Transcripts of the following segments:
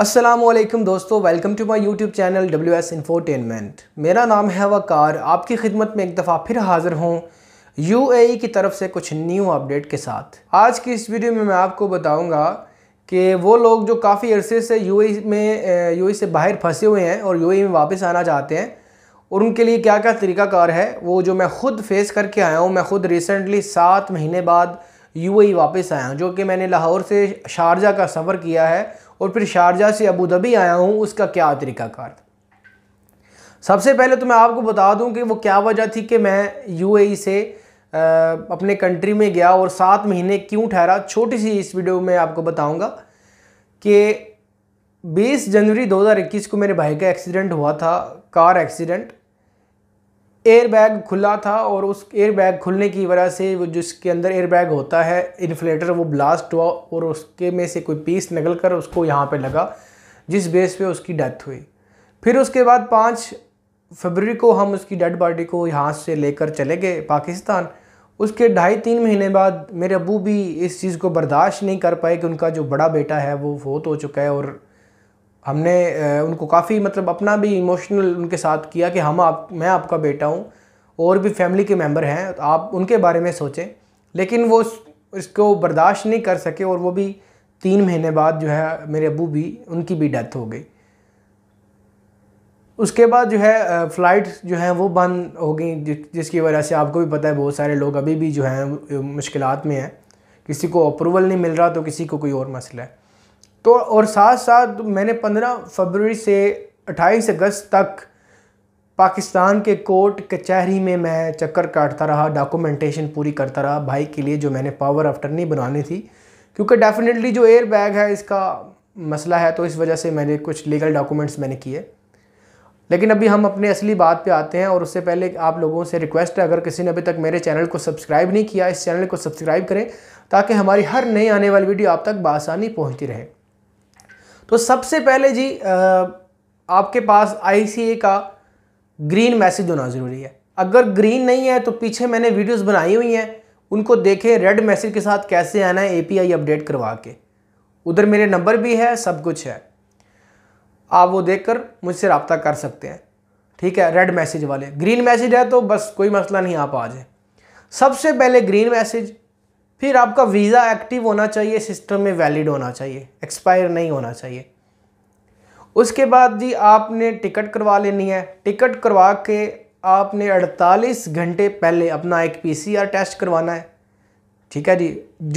असलम दोस्तों welcome to my YouTube channel W S infotainment मेरा नाम है वकार आपकी खिदमत में एक दफ़ा फिर हाज़िर हूँ ए e की तरफ से कुछ न्यू अपडेट के साथ आज की इस वीडियो में मैं आपको बताऊँगा कि वो लोग जो काफ़ी अरसे से ए e में ए e से बाहर फंसे हुए हैं और ए में वापस आना चाहते हैं और उनके लिए क्या क्या तरीकाकार है वो जो मैं ख़ुद फेस करके आया हूँ मैं ख़ुद रिसेंटली सात महीने बाद यूएई वापस आया हूँ जो कि मैंने लाहौर से शारजा का सफ़र किया है और फिर शारजा से अबू धाबी आया हूँ उसका क्या तरीकाकार था सबसे पहले तो मैं आपको बता दूँ कि वो क्या वजह थी कि मैं ए e से अपने कंट्री में गया और सात महीने क्यों ठहरा छोटी सी इस वीडियो में आपको बताऊँगा कि 20 जनवरी 2021 को मेरे भाई का एक्सीडेंट हुआ था कार एक्सीडेंट एयर बैग खुला था और उस एयर बैग खुलने की वजह से वो जिसके अंदर एयर बैग होता है इन्फ्लेटर वो ब्लास्ट हुआ और उसके में से कोई पीस निकल कर उसको यहाँ पे लगा जिस बेस पे उसकी डेथ हुई फिर उसके बाद पाँच फरवरी को हम उसकी डेड बॉडी को यहाँ से लेकर चले गए पाकिस्तान उसके ढाई तीन महीने बाद मेरे अबू भी इस चीज़ को बर्दाश्त नहीं कर पाए कि उनका जो बड़ा बेटा है वो फोत हो चुका है और हमने उनको काफ़ी मतलब अपना भी इमोशनल उनके साथ किया कि हम आप मैं आपका बेटा हूँ और भी फैमिली के मेम्बर हैं तो आप उनके बारे में सोचें लेकिन वो इसको बर्दाश्त नहीं कर सके और वो भी तीन महीने बाद जो है मेरे अबू भी उनकी भी डेथ हो गई उसके बाद जो है फ़्लाइट जो हैं वो बंद हो गई जिसकी वजह से आपको भी पता है बहुत सारे लोग अभी भी जो हैं मुश्किल में हैं किसी को अप्रूवल नहीं मिल रहा तो किसी को कोई और मसला है तो और साथ साथ मैंने 15 फरवरी से 28 अगस्त तक पाकिस्तान के कोर्ट कचहरी में मैं चक्कर काटता रहा डॉक्यूमेंटेशन पूरी करता रहा भाई के लिए जो मैंने पावर ऑफ टर्नी बनानी थी क्योंकि डेफिनेटली जो एयर बैग है इसका मसला है तो इस वजह से मैंने कुछ लीगल डॉक्यूमेंट्स मैंने किए लेकिन अभी हम अपने असली बात पे आते हैं और उससे पहले आप लोगों से रिक्वेस्ट है अगर किसी ने अभी तक मेरे चैनल को सब्सक्राइब नहीं किया इस चैनल को सब्सक्राइब करें ताकि हमारी हर नई आने वाली वीडियो आप तक बासानी पहुँचती रहे तो सबसे पहले जी आपके पास आई का ग्रीन मैसेज होना ज़रूरी है अगर ग्रीन नहीं है तो पीछे मैंने वीडियोस बनाई हुई हैं उनको देखें रेड मैसेज के साथ कैसे आना है एपीआई अपडेट करवा के उधर मेरे नंबर भी है सब कुछ है आप वो देखकर मुझसे रबता कर सकते हैं ठीक है रेड मैसेज वाले ग्रीन मैसेज है तो बस कोई मसला नहीं आप आ जाए सबसे पहले ग्रीन मैसेज फिर आपका वीज़ा एक्टिव होना चाहिए सिस्टम में वैलिड होना चाहिए एक्सपायर नहीं होना चाहिए उसके बाद जी आपने टिकट करवा लेनी है टिकट करवा के आपने 48 घंटे पहले अपना एक पीसीआर टेस्ट करवाना है ठीक है जी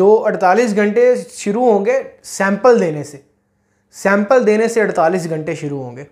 जो 48 घंटे शुरू होंगे सैंपल देने से सैंपल देने से 48 घंटे शुरू होंगे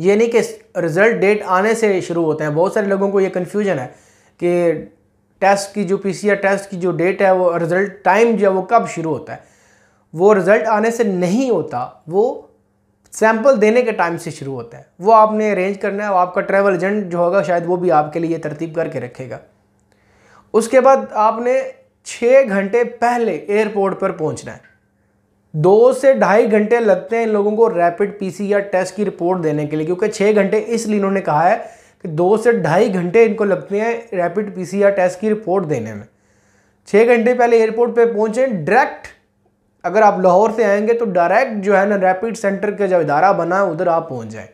ये नहीं कि रिज़ल्ट डेट आने से शुरू होते हैं बहुत सारे लोगों को ये कन्फ्यूजन है कि टेस्ट की जो पी टेस्ट की जो डेट है वो रिज़ल्ट टाइम जो है वो कब शुरू होता है वो रिज़ल्ट आने से नहीं होता वो सैंपल देने के टाइम से शुरू होता है वो आपने अरेंज करना है आपका ट्रैवल एजेंट जो होगा शायद वो भी आपके लिए तरतीब करके रखेगा उसके बाद आपने छः घंटे पहले एयरपोर्ट पर पहुंचना है दो से ढाई घंटे लगते हैं इन लोगों को रैपिड पीसीआर टेस्ट की रिपोर्ट देने के लिए क्योंकि छः घंटे इसलिए इन्होंने कहा है कि दो से ढाई घंटे इनको लगते हैं रैपिड पीसीआर टेस्ट की रिपोर्ट देने में छः घंटे पहले एयरपोर्ट पे पहुँचे डायरेक्ट अगर आप लाहौर से आएंगे तो डायरेक्ट जो है ना रैपिड सेंटर का जो इदारा बना है उधर आप पहुँच जाएँ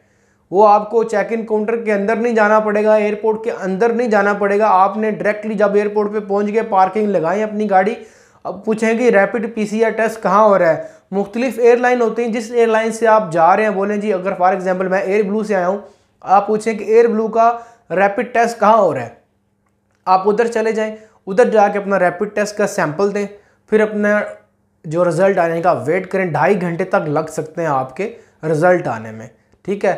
वो आपको चेक इन काउंटर के अंदर नहीं जाना पड़ेगा एयरपोर्ट के अंदर नहीं जाना पड़ेगा आपने डायरेक्टली जब एयरपोर्ट पे पहुंच गए पार्किंग लगाएं अपनी गाड़ी अब पूछें कि रैपिड पीसीआर टेस्ट कहाँ हो रहा है मुख्तलिफ एयरलाइन होती हैं जिस एयरलाइन से आप जा रहे हैं बोलें जी अगर फॉर एग्जांपल मैं एयर ब्लू से आया हूँ आप पूछें कि एयर ब्लू का रैपिड टेस्ट कहाँ हो रहा है आप उधर चले जाएं उधर जाके अपना रैपिड टेस्ट का सैंपल दें फिर अपना जो रिज़ल्ट आने का वेट करें ढाई घंटे तक लग सकते हैं आपके रिज़ल्ट आने में ठीक है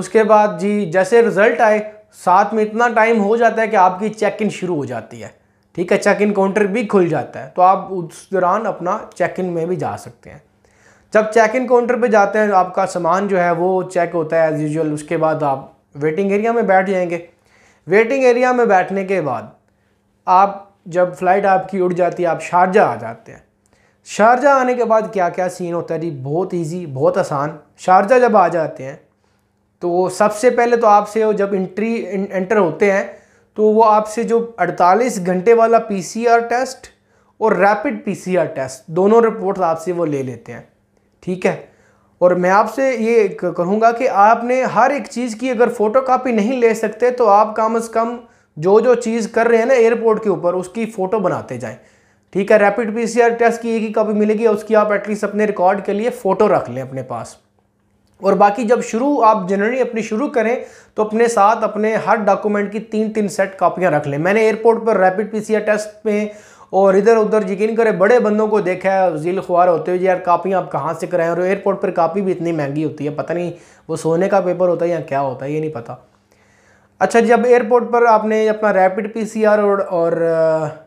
उसके बाद जी जैसे रिज़ल्ट आए साथ में इतना टाइम हो जाता है कि आपकी चेक इन शुरू हो जाती है ठीक है चेक इन काउंटर भी खुल जाता है तो आप उस दौरान अपना चेक इन में भी जा सकते हैं जब चेक इन काउंटर पे जाते हैं आपका सामान जो है वो चेक होता है एज़ यूजल उसके बाद आप वेटिंग एरिया में बैठ जाएंगे वेटिंग एरिया में बैठने के बाद आप जब फ़्लाइट आपकी उड़ जाती है आप शारजा आ जाते हैं शारजा आने के बाद क्या क्या सीन होता है जी बहुत ईजी बहुत आसान शारजा जब आ जाते हैं तो सबसे पहले तो आपसे जब इंट्री एंटर होते हैं तो वो आपसे जो 48 घंटे वाला पीसीआर टेस्ट और रैपिड पीसीआर टेस्ट दोनों रिपोर्ट आपसे वो ले लेते हैं ठीक है और मैं आपसे ये कहूँगा कि आपने हर एक चीज़ की अगर फ़ोटो कापी नहीं ले सकते तो आप कम से कम जो जो चीज़ कर रहे हैं ना एयरपोर्ट के ऊपर उसकी फ़ोटो बनाते जाएं ठीक है रैपिड पीसीआर टेस्ट की एक ही कॉपी मिलेगी उसकी आप एटलीस्ट अपने रिकॉर्ड के लिए फ़ोटो रख लें अपने पास और बाकी जब शुरू आप जनरली अपनी शुरू करें तो अपने साथ अपने हर डॉक्यूमेंट की तीन तीन सेट कापियां रख लें मैंने एयरपोर्ट पर रैपिड पीसीआर टेस्ट में और इधर उधर यकीन करें बड़े बंदों को देखा है झील खुआर होते हुए यार कापी आप कहाँ से कराएं और एयरपोर्ट पर कापी भी इतनी महंगी होती है पता नहीं वो सोने का पेपर होता है या क्या होता है ये नहीं पता अच्छा जब एयरपोर्ट पर आपने अपना रैपिड पी और, और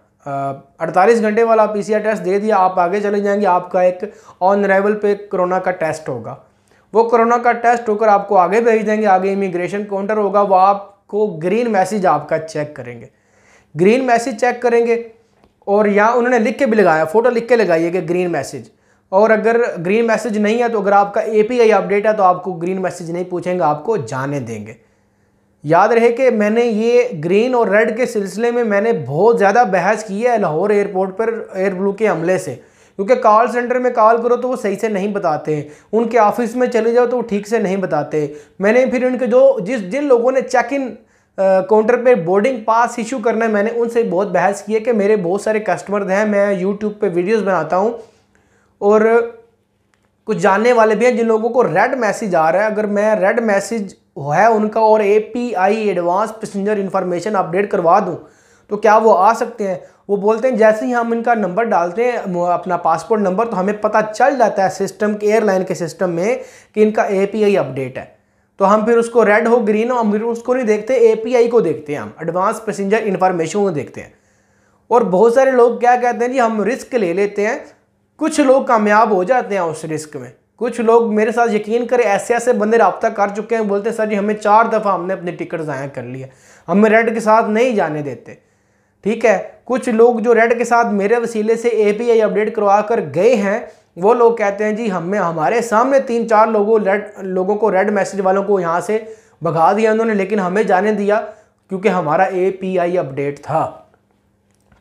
अड़तालीस घंटे वाला पीसीआर टेस्ट दे दिया आप आगे चले जाएंगे आपका एक ऑन अराइवल पे कोरोना का टेस्ट होगा वो कोरोना का टेस्ट होकर आपको आगे भेज देंगे आगे इमिग्रेशन काउंटर होगा वो आपको ग्रीन मैसेज आपका चेक करेंगे ग्रीन मैसेज चेक करेंगे और यहाँ उन्होंने लिख के भी लगाया फ़ोटो लिख के लगाई है कि ग्रीन मैसेज और अगर ग्रीन मैसेज नहीं है तो अगर आपका ए पी आई अपडेट है तो आपको ग्रीन मैसेज नहीं पूछेंगे आपको जाने देंगे याद रहे कि मैंने ये ग्रीन और रेड के सिलसिले में मैंने बहुत ज़्यादा बहस की है लाहौर एयरपोर्ट पर एयर ब्लू के हमले से क्योंकि कॉल सेंटर में कॉल करो तो वो सही से नहीं बताते उनके ऑफिस में चले जाओ तो वो ठीक से नहीं बताते मैंने फिर उनके जो जिस जिन लोगों ने चेक इन काउंटर पे बोर्डिंग पास इशू करना मैंने उनसे बहुत बहस की है कि मेरे बहुत सारे कस्टमर हैं मैं यूट्यूब पे वीडियोस बनाता हूँ और कुछ जानने वाले भी हैं जिन लोगों को रेड मैसेज आ रहा है अगर मैं रेड मैसेज है उनका और a advance passenger information update करवा दूँ तो क्या वो आ सकते हैं वो बोलते हैं जैसे ही हम इनका नंबर डालते हैं अपना पासपोर्ट नंबर तो हमें पता चल जाता है सिस्टम के एयरलाइन के सिस्टम में कि इनका ए अपडेट है तो हम फिर उसको रेड हो ग्रीन हो हम फिर उसको नहीं देखते एपीआई को देखते हैं हम एडवांस पैसेंजर इन्फॉर्मेशन को देखते हैं और बहुत सारे लोग क्या कहते हैं जी हम रिस्क ले लेते हैं कुछ लोग कामयाब हो जाते हैं उस रिस्क में कुछ लोग मेरे साथ यकीन करें ऐसे ऐसे बंदे रबता कर चुके हैं बोलते हैं सर जी हमें चार दफ़ा हमने अपनी टिकट ज़ाया कर लिया हमें रेड के साथ नहीं जाने देते ठीक है कुछ लोग जो रेड के साथ मेरे वसीले से ए अपडेट करवा कर गए हैं वो लोग कहते हैं जी हमें हमारे सामने तीन चार लोगों रेड लोगों को रेड मैसेज वालों को यहाँ से भगा दिया उन्होंने लेकिन हमें जाने दिया क्योंकि हमारा ए अपडेट था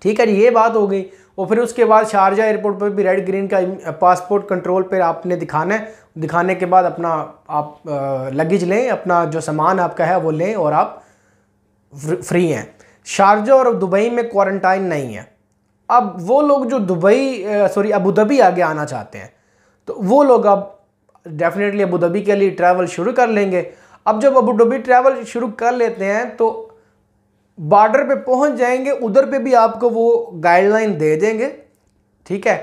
ठीक है जी ये बात हो गई और फिर उसके बाद शारजा एयरपोर्ट पर भी रेड ग्रीन का पासपोर्ट कंट्रोल पर आपने दिखाना है दिखाने के बाद अपना आप लगेज लें अपना जो सामान आपका है वो लें और आप फ्री हैं शारजा और दुबई में क्वारंटाइन नहीं है अब वो लोग जो दुबई सॉरी अबू धाबी आगे आना चाहते हैं तो वो लोग अब डेफिनेटली अबू धाबी के लिए ट्रैवल शुरू कर लेंगे अब जब अबू धाबी ट्रैवल शुरू कर लेते हैं तो बॉर्डर पे पहुंच जाएंगे उधर पे भी आपको वो गाइडलाइन दे देंगे ठीक है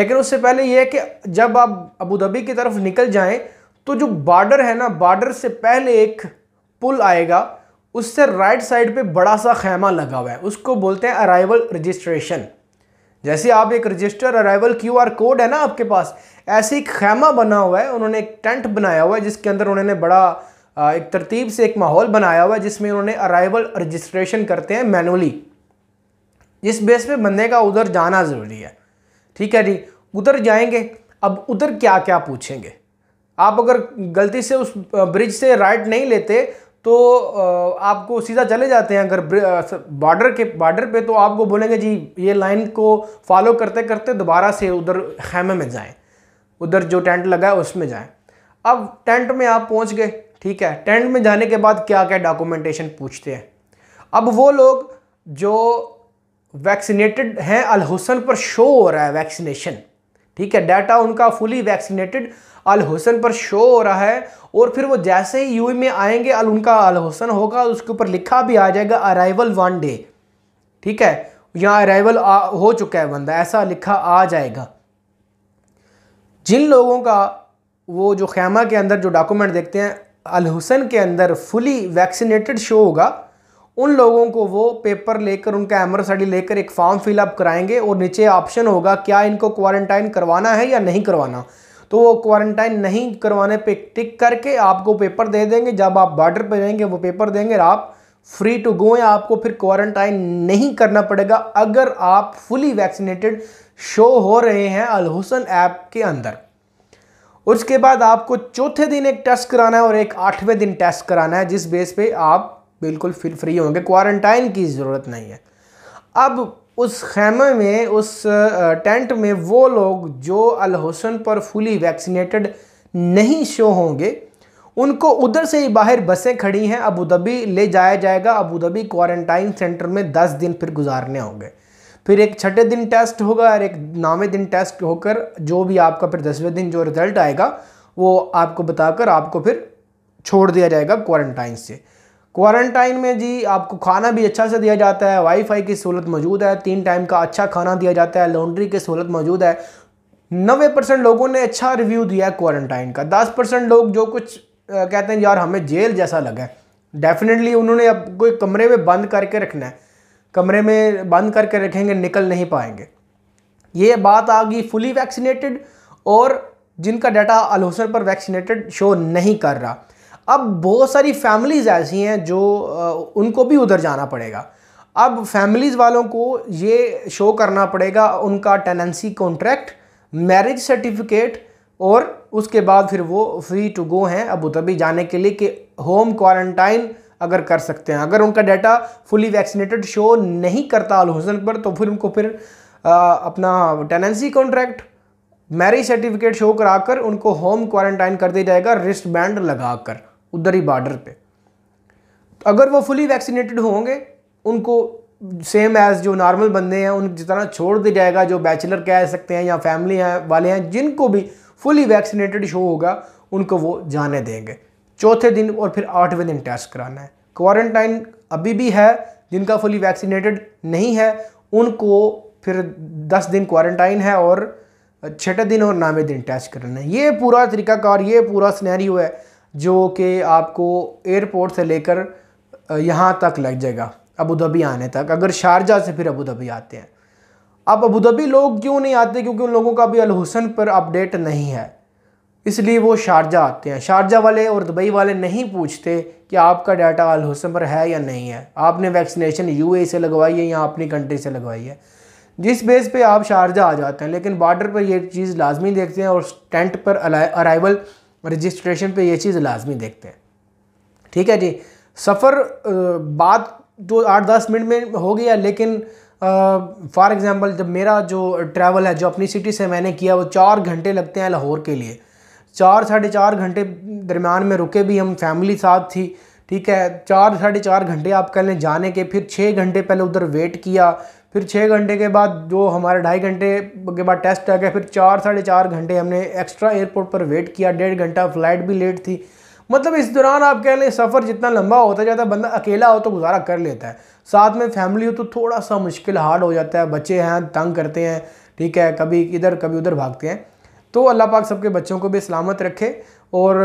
लेकिन उससे पहले यह है कि जब आप अबू धाबी की तरफ निकल जाएं तो जो बॉर्डर है ना बॉर्डर से पहले एक पुल आएगा उससे राइट साइड पे बड़ा सा खैमा लगा हुआ है उसको बोलते हैं अराइवल रजिस्ट्रेशन जैसे आप एक register arrival Q R code है ना आपके पास ऐसे एक खैमा बना हुआ है उन्होंने एक टेंट बनाया हुआ है जिसके अंदर उन्होंने बड़ा एक तरतीब से एक माहौल बनाया हुआ है जिसमें उन्होंने अराइवल रजिस्ट्रेशन करते हैं मैनुअली इस बेस पे बंदे का उधर जाना ज़रूरी है ठीक है जी उधर जाएंगे अब उधर क्या क्या पूछेंगे आप अगर गलती से उस ब्रिज से राइट नहीं लेते तो आपको सीधा चले जाते हैं अगर बॉर्डर के बॉर्डर पे तो आपको बोलेंगे जी ये लाइन को फॉलो करते करते दोबारा से उधर खैमे में जाएं उधर जो टेंट लगा है उसमें जाएं अब टेंट में आप पहुंच गए ठीक है टेंट में जाने के बाद क्या क्या डॉक्यूमेंटेशन पूछते हैं अब वो लोग जो वैक्सीनेटेड हैं अलहसन पर शो हो रहा है वैक्सीनेशन ठीक है डाटा उनका फुली वैक्सीनेटेड अल हुसन पर शो हो रहा है और फिर वो जैसे ही यूई में आएंगे अल उनका अल हुसन होगा उसके ऊपर लिखा भी आ जाएगा अराइवल वन डे ठीक है यहाँ अराइवल हो चुका है बंदा ऐसा लिखा आ जाएगा जिन लोगों का वो जो खैमा के अंदर जो डॉक्यूमेंट देखते हैं अल हुसन के अंदर फुली वैक्सीनेटेड शो होगा उन लोगों को वो पेपर लेकर उनका एमर स्टडी लेकर एक फॉर्म फिलअप कराएंगे और नीचे ऑप्शन होगा क्या इनको क्वारंटाइन करवाना है या नहीं करवाना तो वो क्वारंटाइन नहीं करवाने पे टिक करके आपको पेपर दे देंगे जब आप बॉर्डर पे रहेंगे वो पेपर देंगे आप फ्री टू गो हैं आपको फिर क्वारंटाइन नहीं करना पड़ेगा अगर आप फुली वैक्सीनेटेड शो हो रहे हैं अलहुसन ऐप के अंदर उसके बाद आपको चौथे दिन एक टेस्ट कराना है और एक आठवें दिन टेस्ट कराना है जिस बेस पे आप बिल्कुल फिर फ्री होंगे क्वारंटाइन की ज़रूरत नहीं है अब उस खेमे में उस टेंट में वो लोग जो अलहसन पर फुली वैक्सीनेटेड नहीं शो होंगे उनको उधर से ही बाहर बसें खड़ी हैं अबू धाबी ले जाया जाएगा अबू धाबी क्वारंटाइन सेंटर में दस दिन फिर गुजारने होंगे फिर एक छठे दिन टेस्ट होगा और एक नौवें दिन टेस्ट होकर जो भी आपका फिर दसवें दिन जो रिज़ल्ट आएगा वो आपको बताकर आपको फिर छोड़ दिया जाएगा क्वारंटाइन से क्वारंटाइन में जी आपको खाना भी अच्छा से दिया जाता है वाईफाई की सहूलत मौजूद है तीन टाइम का अच्छा खाना दिया जाता है लॉन्ड्री की सहूलत मौजूद है नबे परसेंट लोगों ने अच्छा रिव्यू दिया है क्वारंटाइन का दस परसेंट लोग जो कुछ आ, कहते हैं यार हमें जेल जैसा लगा है डेफिनेटली उन्होंने अब कोई कमरे में बंद करके रखना है कमरे में बंद करके रखेंगे निकल नहीं पाएंगे ये बात आ गई फुली वैक्सीनेटेड और जिनका डाटा अलहसन पर वैक्सीनेटेड शो नहीं कर रहा अब बहुत सारी फैमिलीज़ ऐसी हैं जो उनको भी उधर जाना पड़ेगा अब फैमिलीज़ वालों को ये शो करना पड़ेगा उनका टेनेंसी कॉन्ट्रैक्ट मैरिज सर्टिफिकेट और उसके बाद फिर वो फ्री टू गो हैं अब उधर भी जाने के लिए कि होम क्वारंटाइन अगर कर सकते हैं अगर उनका डाटा फुली वैक्सीनेटेड शो नहीं करता अलहसन पर तो फिर उनको फिर आ, अपना tenancy contract marriage certificate show कराकर उनको होम क्वारंटाइन कर दिया जाएगा रिस्ट बैंड लगाकर उधर ही बॉर्डर पे तो अगर वो फुली वैक्सीनेटेड होंगे उनको सेम एज़ जो नॉर्मल बंदे हैं उन जितना छोड़ दिया जाएगा जो बैचलर कह सकते हैं या फैमिली हैं वाले हैं जिनको भी फुली वैक्सीनेटेड शो होगा उनको वो जाने देंगे चौथे दिन और फिर आठवें दिन टेस्ट कराना है क्वारंटाइन अभी भी है जिनका फुली वैक्सीनेटेड नहीं है उनको फिर दस दिन क्वारंटाइन है और छठे दिन और नावे दिन टेस्ट करना है ये पूरा तरीकाकार ये पूरा स्नैरियो है जो कि आपको एयरपोर्ट से लेकर यहाँ तक लग जाएगा अबू धाबी आने तक अगर शारजा से फिर अबू धाबी आते हैं अब अबू धाबी लोग क्यों नहीं आते क्योंकि उन लोगों का भी अलहसन पर अपडेट नहीं है इसलिए वो शारजा आते हैं शारजा वाले और दुबई वाले नहीं पूछते कि आपका डाटा अलहसन पर है या नहीं है आपने वैक्सीनेशन ए से लगवाई है या अपनी कंट्री से लगवाई है जिस बेस पर आप शारजा आ जाते हैं लेकिन बॉर्डर पर यह चीज़ लाजमी देखते हैं और टेंट पर अराइवल रजिस्ट्रेशन पे ये चीज़ लाजमी देखते हैं ठीक है जी सफ़र बात जो आठ दस मिनट में हो गया लेकिन फॉर एग्ज़ाम्पल जब मेरा जो ट्रैवल है जो अपनी सिटी से मैंने किया वो चार घंटे लगते हैं लाहौर के लिए चार साढ़े चार घंटे दरमियान में रुके भी हम फैमिली साथ थी ठीक है चार साढ़े चार घंटे आप कह लें जाने के फिर छः घंटे पहले उधर वेट किया फिर छः घंटे के बाद जो हमारे ढाई घंटे के बाद टेस्ट आ गया फिर चार साढ़े चार घंटे हमने एक्स्ट्रा एयरपोर्ट पर वेट किया डेढ़ घंटा फ्लाइट भी लेट थी मतलब इस दौरान आप कह लें सफ़र जितना लंबा होता जाता है बंदा अकेला हो तो गुजारा कर लेता है साथ में फैमिली हो तो थोड़ा सा मुश्किल हार्ड हो जाता है बच्चे हैं तंग करते हैं ठीक है कभी इधर कभी उधर भागते हैं तो अल्लाह पाक सबके बच्चों को भी सलामत रखे और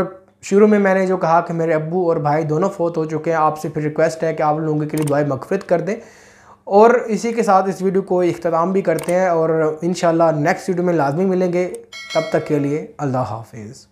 शुरू में मैंने जो कहा कि मेरे अबू और भाई दोनों फोत हो चुके हैं आपसे फिर रिक्वेस्ट है कि आप लोगों के लिए दुआई मकफरत कर दें और इसी के साथ इस वीडियो को इख्ताम भी करते हैं और इन नेक्स्ट वीडियो में लाजमी मिलेंगे तब तक के लिए अल्लाह हाफिज़